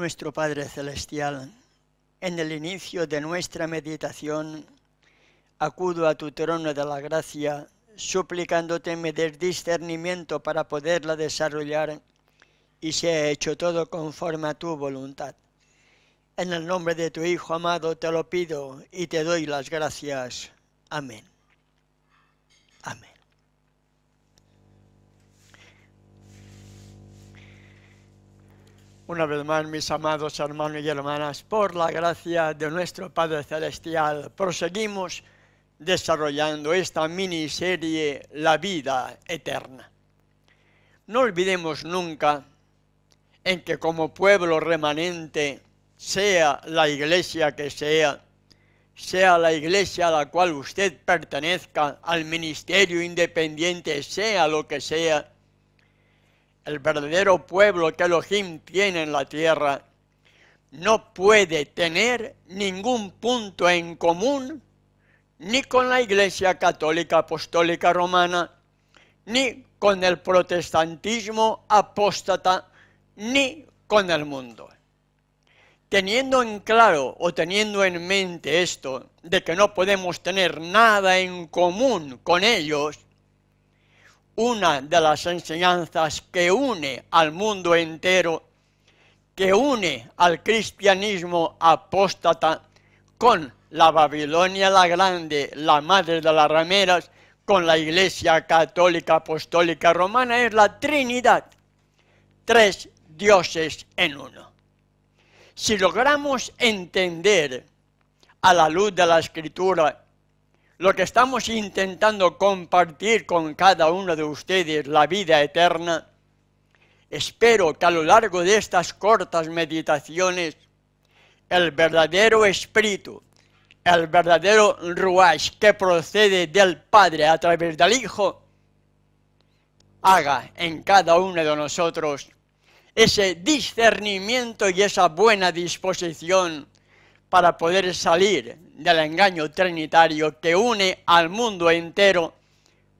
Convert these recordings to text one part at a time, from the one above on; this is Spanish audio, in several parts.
nuestro Padre Celestial, en el inicio de nuestra meditación, acudo a tu trono de la gracia, suplicándote me discernimiento para poderla desarrollar y sea hecho todo conforme a tu voluntad. En el nombre de tu Hijo amado te lo pido y te doy las gracias. Amén. Amén. Una vez más, mis amados hermanos y hermanas, por la gracia de nuestro Padre Celestial, proseguimos desarrollando esta miniserie La vida eterna. No olvidemos nunca en que como pueblo remanente, sea la iglesia que sea, sea la iglesia a la cual usted pertenezca, al ministerio independiente, sea lo que sea, el verdadero pueblo que Elohim tiene en la tierra, no puede tener ningún punto en común ni con la Iglesia Católica Apostólica Romana, ni con el protestantismo apóstata, ni con el mundo. Teniendo en claro o teniendo en mente esto de que no podemos tener nada en común con ellos, una de las enseñanzas que une al mundo entero, que une al cristianismo apóstata con la Babilonia la Grande, la madre de las rameras, con la Iglesia Católica Apostólica Romana, es la Trinidad, tres dioses en uno. Si logramos entender a la luz de la Escritura lo que estamos intentando compartir con cada uno de ustedes, la vida eterna, espero que a lo largo de estas cortas meditaciones, el verdadero espíritu, el verdadero ruach que procede del Padre a través del Hijo, haga en cada uno de nosotros ese discernimiento y esa buena disposición para poder salir del engaño trinitario que une al mundo entero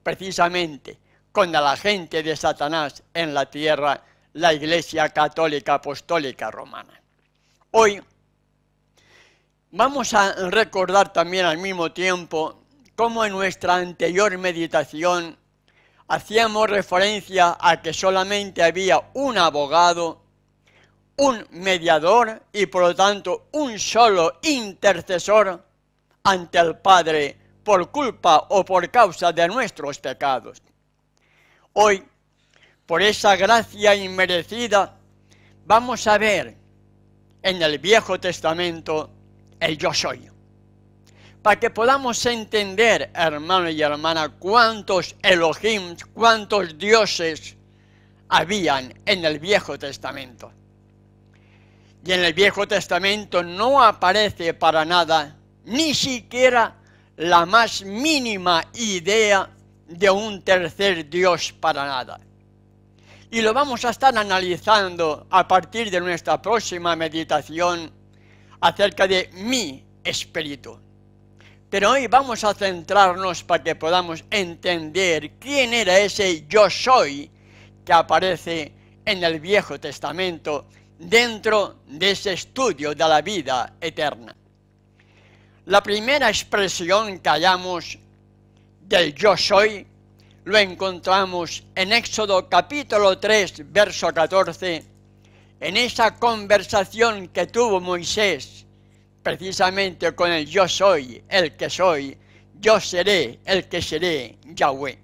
precisamente con la gente de Satanás en la tierra, la Iglesia Católica Apostólica Romana. Hoy vamos a recordar también al mismo tiempo cómo en nuestra anterior meditación hacíamos referencia a que solamente había un abogado, un mediador y por lo tanto un solo intercesor ante el Padre por culpa o por causa de nuestros pecados. Hoy, por esa gracia inmerecida, vamos a ver en el Viejo Testamento el yo soy. Para que podamos entender, hermano y hermana, cuántos Elohim, cuántos dioses habían en el Viejo Testamento. Y en el Viejo Testamento no aparece para nada ni siquiera la más mínima idea de un tercer Dios para nada. Y lo vamos a estar analizando a partir de nuestra próxima meditación acerca de mi espíritu. Pero hoy vamos a centrarnos para que podamos entender quién era ese yo soy que aparece en el Viejo Testamento dentro de ese estudio de la vida eterna. La primera expresión que hallamos del yo soy lo encontramos en Éxodo capítulo 3, verso 14, en esa conversación que tuvo Moisés precisamente con el yo soy, el que soy, yo seré, el que seré, Yahweh.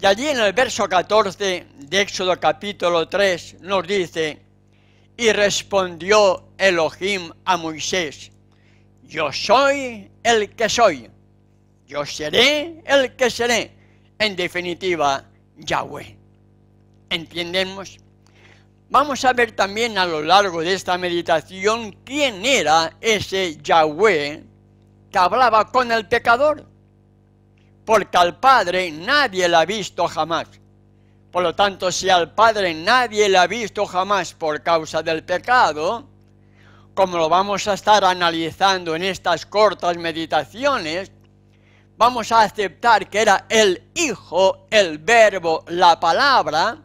Y allí en el verso 14 de Éxodo capítulo 3 nos dice, y respondió Elohim a Moisés, yo soy el que soy. Yo seré el que seré. En definitiva, Yahweh. ¿Entiendemos? Vamos a ver también a lo largo de esta meditación quién era ese Yahweh que hablaba con el pecador. Porque al Padre nadie le ha visto jamás. Por lo tanto, si al Padre nadie le ha visto jamás por causa del pecado, como lo vamos a estar analizando en estas cortas meditaciones, vamos a aceptar que era el Hijo, el Verbo, la palabra,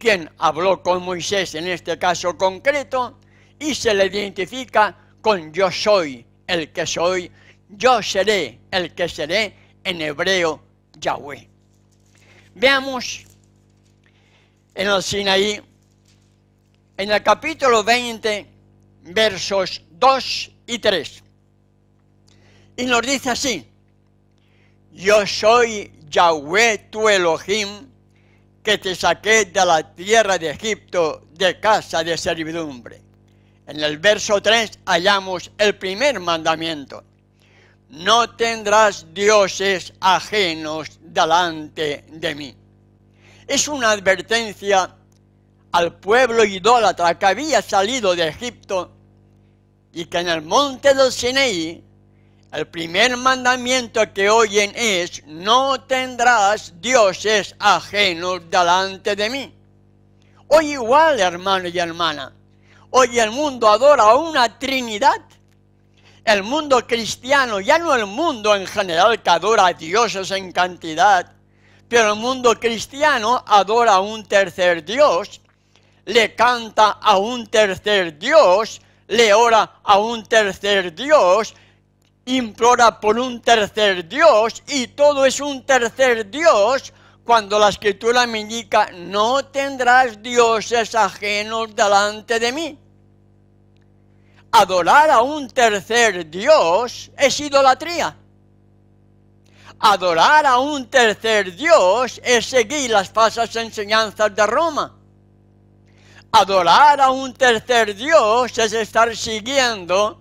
quien habló con Moisés en este caso concreto, y se le identifica con yo soy el que soy, yo seré el que seré en hebreo Yahweh. Veamos en el Sinaí, en el capítulo 20, versos 2 y 3. Y nos dice así, yo soy Yahweh tu Elohim, que te saqué de la tierra de Egipto, de casa de servidumbre. En el verso 3 hallamos el primer mandamiento. No tendrás dioses ajenos delante de mí. Es una advertencia al pueblo idólatra que había salido de Egipto y que en el monte del Sinaí el primer mandamiento que oyen es, no tendrás dioses ajenos delante de mí. Hoy igual, hermano y hermana, hoy el mundo adora una Trinidad. El mundo cristiano, ya no el mundo en general que adora a dioses en cantidad, pero el mundo cristiano adora un tercer Dios le canta a un tercer Dios, le ora a un tercer Dios, implora por un tercer Dios y todo es un tercer Dios cuando la escritura me indica, no tendrás dioses ajenos delante de mí. Adorar a un tercer Dios es idolatría. Adorar a un tercer Dios es seguir las falsas enseñanzas de Roma Adorar a un tercer Dios es estar siguiendo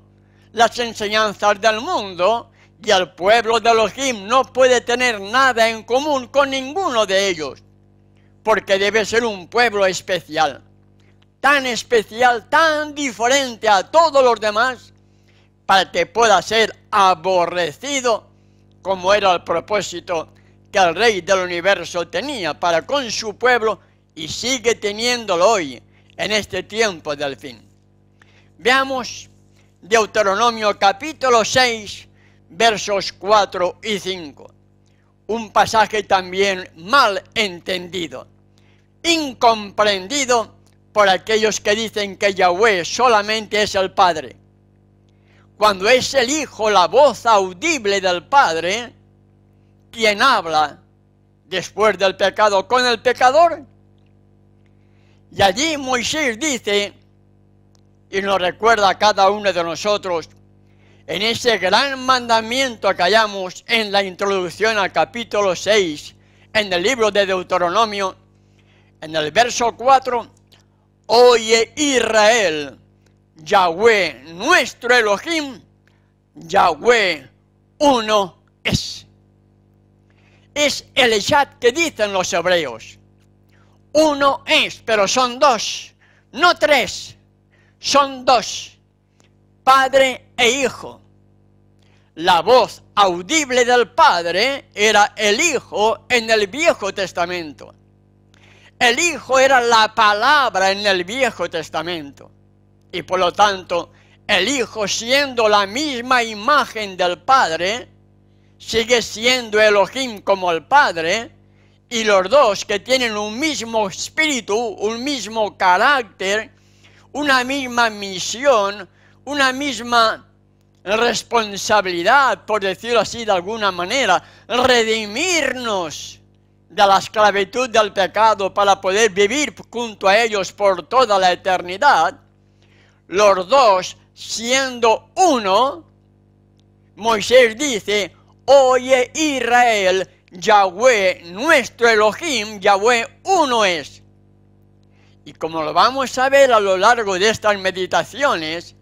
las enseñanzas del mundo y el pueblo de Elohim no puede tener nada en común con ninguno de ellos, porque debe ser un pueblo especial, tan especial, tan diferente a todos los demás, para que pueda ser aborrecido como era el propósito que el rey del universo tenía para con su pueblo y sigue teniéndolo hoy en este tiempo del fin. Veamos Deuteronomio capítulo 6, versos 4 y 5. Un pasaje también mal entendido, incomprendido por aquellos que dicen que Yahweh solamente es el Padre. Cuando es el Hijo la voz audible del Padre, quien habla después del pecado con el pecador, y allí Moisés dice, y nos recuerda a cada uno de nosotros, en ese gran mandamiento que hallamos en la introducción al capítulo 6, en el libro de Deuteronomio, en el verso 4, Oye Israel, Yahweh nuestro Elohim, Yahweh uno es. Es el Echad que dicen los hebreos. Uno es, pero son dos, no tres, son dos, Padre e Hijo. La voz audible del Padre era el Hijo en el Viejo Testamento. El Hijo era la palabra en el Viejo Testamento. Y por lo tanto, el Hijo siendo la misma imagen del Padre, sigue siendo Elohim como el Padre, y los dos que tienen un mismo espíritu, un mismo carácter, una misma misión, una misma responsabilidad, por decirlo así de alguna manera, redimirnos de la esclavitud del pecado para poder vivir junto a ellos por toda la eternidad, los dos siendo uno, Moisés dice, oye Israel, Yahweh, nuestro Elohim, Yahweh uno es. Y como lo vamos a ver a lo largo de estas meditaciones,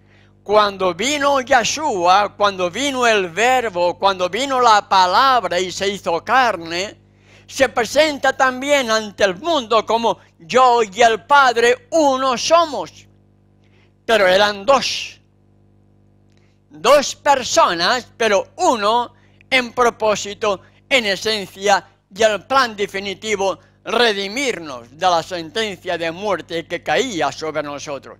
cuando vino Yeshua, cuando vino el verbo, cuando vino la palabra y se hizo carne, se presenta también ante el mundo como yo y el Padre uno somos. Pero eran dos. Dos personas, pero uno en propósito en esencia y el plan definitivo redimirnos de la sentencia de muerte que caía sobre nosotros.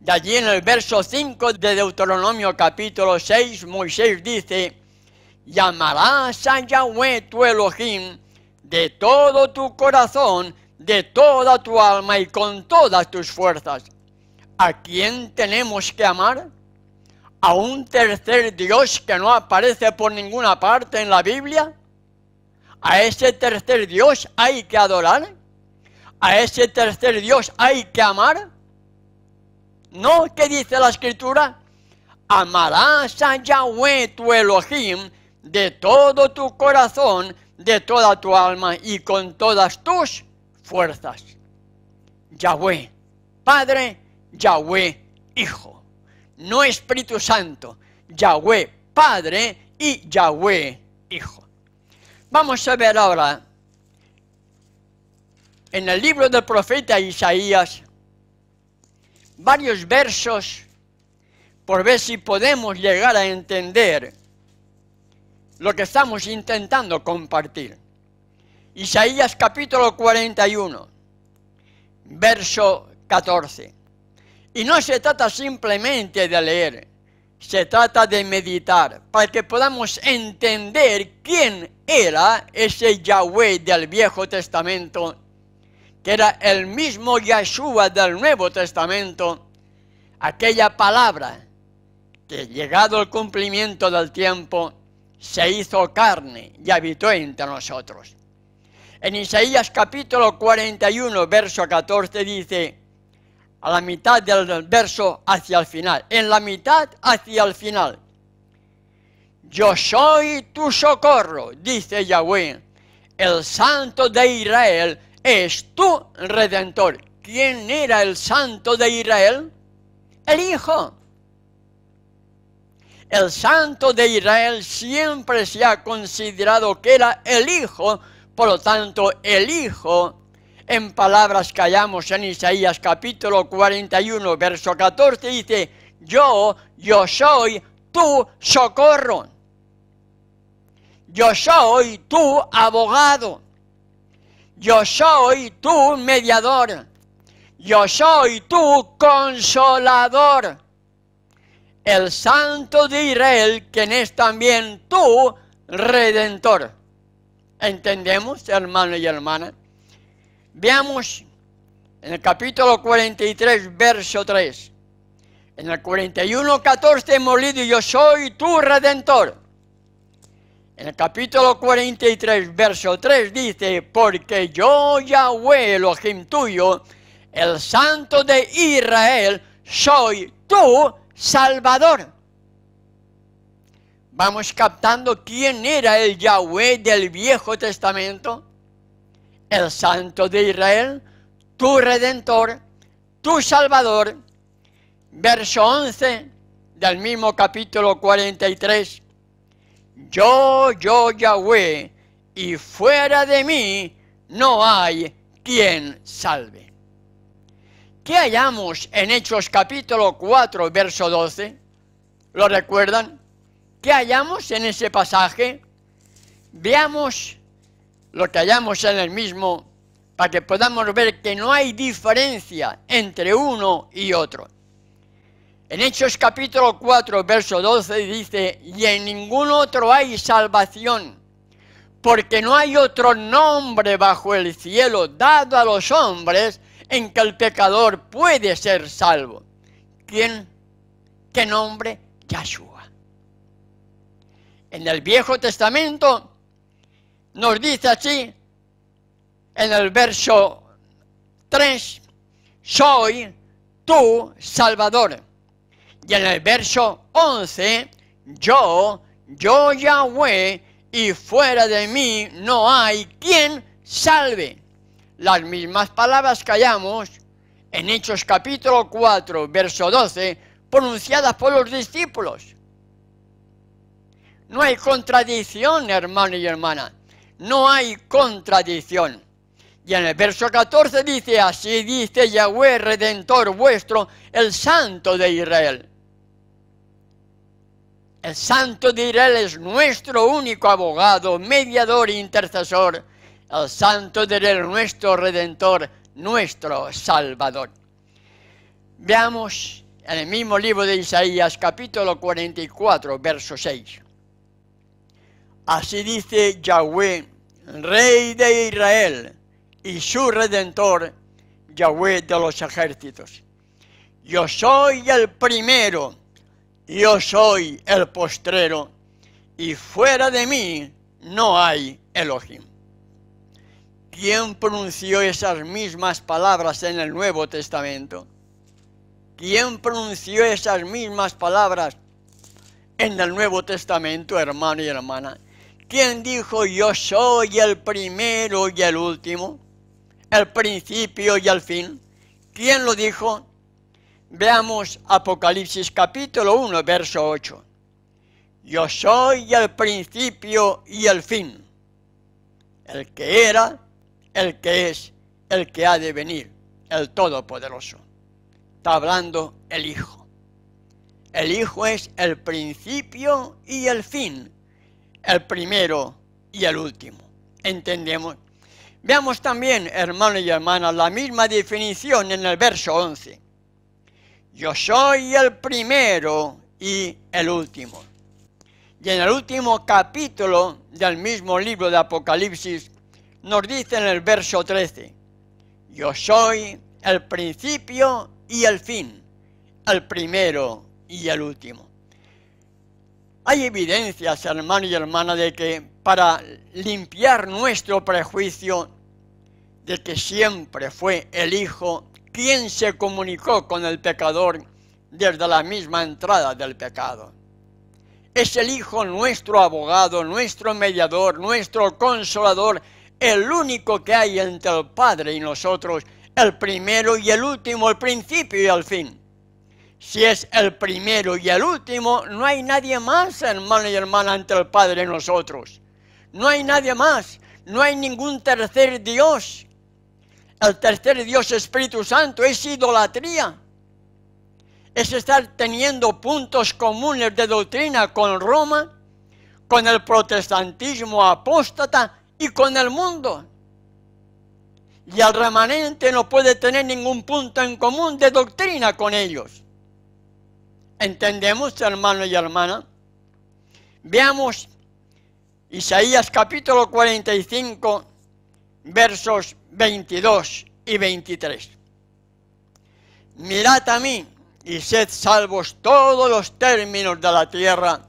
De allí en el verso 5 de Deuteronomio capítulo 6, Moisés dice, llamarás a Yahweh tu Elohim de todo tu corazón, de toda tu alma y con todas tus fuerzas. ¿A quién tenemos que amar? a un tercer Dios que no aparece por ninguna parte en la Biblia? ¿A ese tercer Dios hay que adorar? ¿A ese tercer Dios hay que amar? ¿No? ¿Qué dice la Escritura? Amarás a Yahweh tu Elohim de todo tu corazón, de toda tu alma y con todas tus fuerzas. Yahweh, Padre, Yahweh, Hijo no Espíritu Santo, Yahweh Padre y Yahweh Hijo. Vamos a ver ahora en el libro del profeta Isaías varios versos por ver si podemos llegar a entender lo que estamos intentando compartir. Isaías capítulo 41, verso 14. Y no se trata simplemente de leer, se trata de meditar, para que podamos entender quién era ese Yahweh del Viejo Testamento, que era el mismo Yeshua del Nuevo Testamento, aquella palabra que llegado al cumplimiento del tiempo, se hizo carne y habitó entre nosotros. En Isaías capítulo 41, verso 14 dice, a la mitad del verso hacia el final, en la mitad hacia el final. Yo soy tu socorro, dice Yahweh. El santo de Israel es tu redentor. ¿Quién era el santo de Israel? El Hijo. El santo de Israel siempre se ha considerado que era el Hijo, por lo tanto el Hijo en palabras que hallamos en Isaías capítulo 41, verso 14, dice, yo, yo soy tu socorro. Yo soy tu abogado. Yo soy tu mediador. Yo soy tu consolador. El santo de Israel, quien es también tu redentor. ¿Entendemos, hermanos y hermanas? Veamos en el capítulo 43, verso 3. En el 41, 14 hemos leído, yo soy tu redentor. En el capítulo 43, verso 3 dice, porque yo, Yahweh, el Ojim tuyo, el santo de Israel, soy tu salvador. Vamos captando quién era el Yahweh del Viejo Testamento el Santo de Israel, tu Redentor, tu Salvador. Verso 11 del mismo capítulo 43. Yo, yo, Yahweh, y fuera de mí no hay quien salve. ¿Qué hallamos en Hechos capítulo 4, verso 12? ¿Lo recuerdan? ¿Qué hallamos en ese pasaje? Veamos lo que hallamos en el mismo, para que podamos ver que no hay diferencia entre uno y otro. En Hechos capítulo 4, verso 12 dice, y en ningún otro hay salvación, porque no hay otro nombre bajo el cielo dado a los hombres en que el pecador puede ser salvo. ¿Quién? ¿Qué nombre? Yahshua. En el Viejo Testamento nos dice así en el verso 3, soy tu Salvador. Y en el verso 11, yo, yo Yahweh, y fuera de mí no hay quien salve. Las mismas palabras que hallamos en Hechos capítulo 4, verso 12, pronunciadas por los discípulos. No hay contradicción, hermano y hermana no hay contradicción. Y en el verso 14 dice, así dice Yahweh, redentor vuestro, el santo de Israel. El santo de Israel es nuestro único abogado, mediador e intercesor. El santo de Israel, nuestro redentor, nuestro salvador. Veamos en el mismo libro de Isaías, capítulo 44, verso 6. Así dice Yahweh, Rey de Israel, y su Redentor, Yahweh de los ejércitos. Yo soy el primero, yo soy el postrero, y fuera de mí no hay Elohim. ¿Quién pronunció esas mismas palabras en el Nuevo Testamento? ¿Quién pronunció esas mismas palabras en el Nuevo Testamento, hermano y hermana? ¿Quién dijo yo soy el primero y el último, el principio y el fin. ¿Quién lo dijo? Veamos Apocalipsis capítulo 1, verso 8. Yo soy el principio y el fin, el que era, el que es, el que ha de venir, el Todopoderoso. Está hablando el Hijo. El Hijo es el principio y el fin, el primero y el último. ¿Entendemos? Veamos también, hermanos y hermanas, la misma definición en el verso 11. Yo soy el primero y el último. Y en el último capítulo del mismo libro de Apocalipsis nos dice en el verso 13, yo soy el principio y el fin, el primero y el último. Hay evidencias, hermano y hermana, de que para limpiar nuestro prejuicio de que siempre fue el Hijo quien se comunicó con el pecador desde la misma entrada del pecado. Es el Hijo nuestro abogado, nuestro mediador, nuestro consolador, el único que hay entre el Padre y nosotros, el primero y el último, el principio y el fin si es el primero y el último, no hay nadie más, hermano y hermana, ante el Padre nosotros. No hay nadie más, no hay ningún tercer Dios. El tercer Dios Espíritu Santo es idolatría. Es estar teniendo puntos comunes de doctrina con Roma, con el protestantismo apóstata y con el mundo. Y el remanente no puede tener ningún punto en común de doctrina con ellos. ¿Entendemos, hermano y hermana? Veamos Isaías capítulo 45, versos 22 y 23. Mirad a mí y sed salvos todos los términos de la tierra,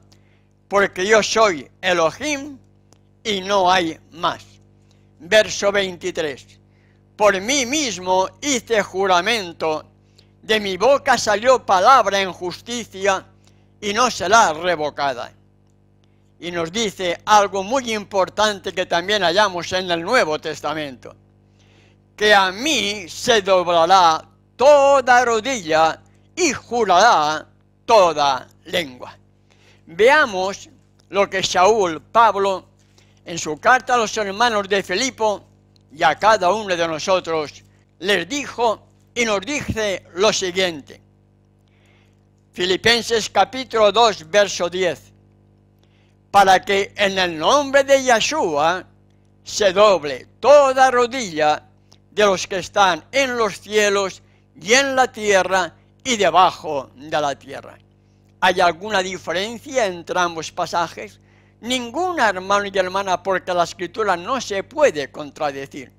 porque yo soy Elohim y no hay más. Verso 23. Por mí mismo hice juramento de mi boca salió palabra en justicia y no será revocada. Y nos dice algo muy importante que también hallamos en el Nuevo Testamento, que a mí se doblará toda rodilla y jurará toda lengua. Veamos lo que Saúl, Pablo, en su carta a los hermanos de Filipo y a cada uno de nosotros, les dijo y nos dice lo siguiente. Filipenses capítulo 2, verso 10. Para que en el nombre de Yeshua se doble toda rodilla de los que están en los cielos y en la tierra y debajo de la tierra. ¿Hay alguna diferencia entre ambos pasajes? Ninguna, hermano y hermana, porque la escritura no se puede contradecir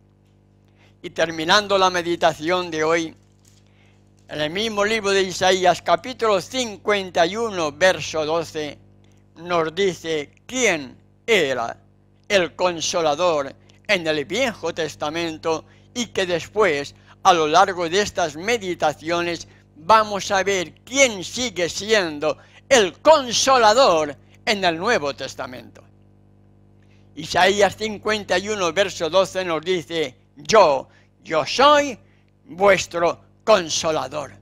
y terminando la meditación de hoy, en el mismo libro de Isaías, capítulo 51, verso 12, nos dice quién era el consolador en el Viejo Testamento y que después, a lo largo de estas meditaciones, vamos a ver quién sigue siendo el consolador en el Nuevo Testamento. Isaías 51, verso 12 nos dice, yo, yo soy vuestro consolador.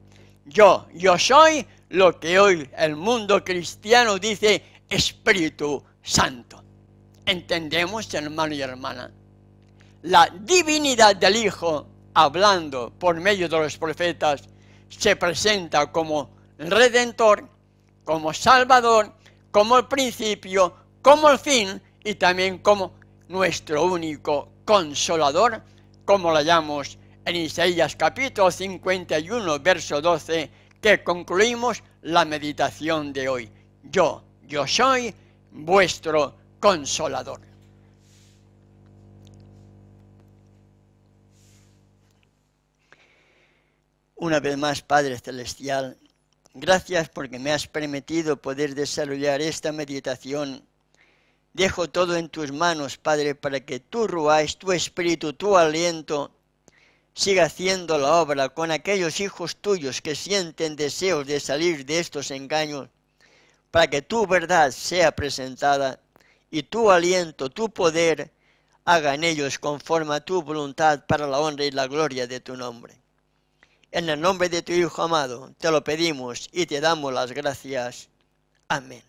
Yo, yo soy lo que hoy el mundo cristiano dice Espíritu Santo. Entendemos, hermano y hermana, la divinidad del Hijo, hablando por medio de los profetas, se presenta como redentor, como salvador, como el principio, como el fin y también como nuestro único consolador como la hallamos en Isaías capítulo 51, verso 12, que concluimos la meditación de hoy. Yo, yo soy vuestro consolador. Una vez más, Padre Celestial, gracias porque me has permitido poder desarrollar esta meditación Dejo todo en tus manos, Padre, para que tu Ruáis, tu espíritu, tu aliento, siga haciendo la obra con aquellos hijos tuyos que sienten deseos de salir de estos engaños, para que tu verdad sea presentada y tu aliento, tu poder, haga en ellos conforme a tu voluntad para la honra y la gloria de tu nombre. En el nombre de tu Hijo amado, te lo pedimos y te damos las gracias. Amén.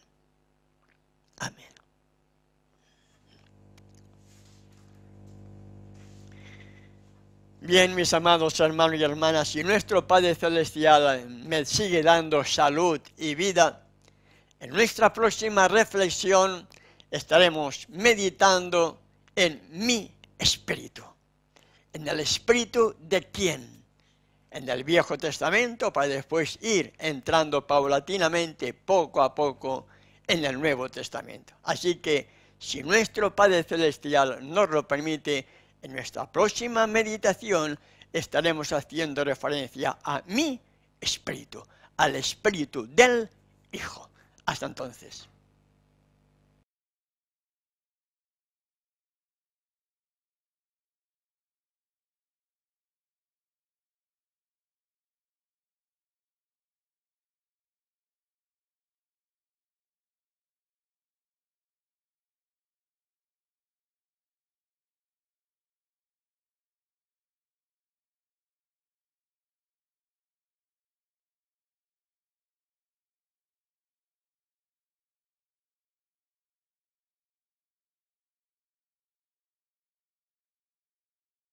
Amén. Bien, mis amados hermanos y hermanas, si nuestro Padre Celestial eh, me sigue dando salud y vida, en nuestra próxima reflexión estaremos meditando en mi espíritu. ¿En el espíritu de quién? En el Viejo Testamento para después ir entrando paulatinamente, poco a poco, en el Nuevo Testamento. Así que, si nuestro Padre Celestial nos lo permite, en nuestra próxima meditación estaremos haciendo referencia a mi espíritu, al espíritu del Hijo. Hasta entonces.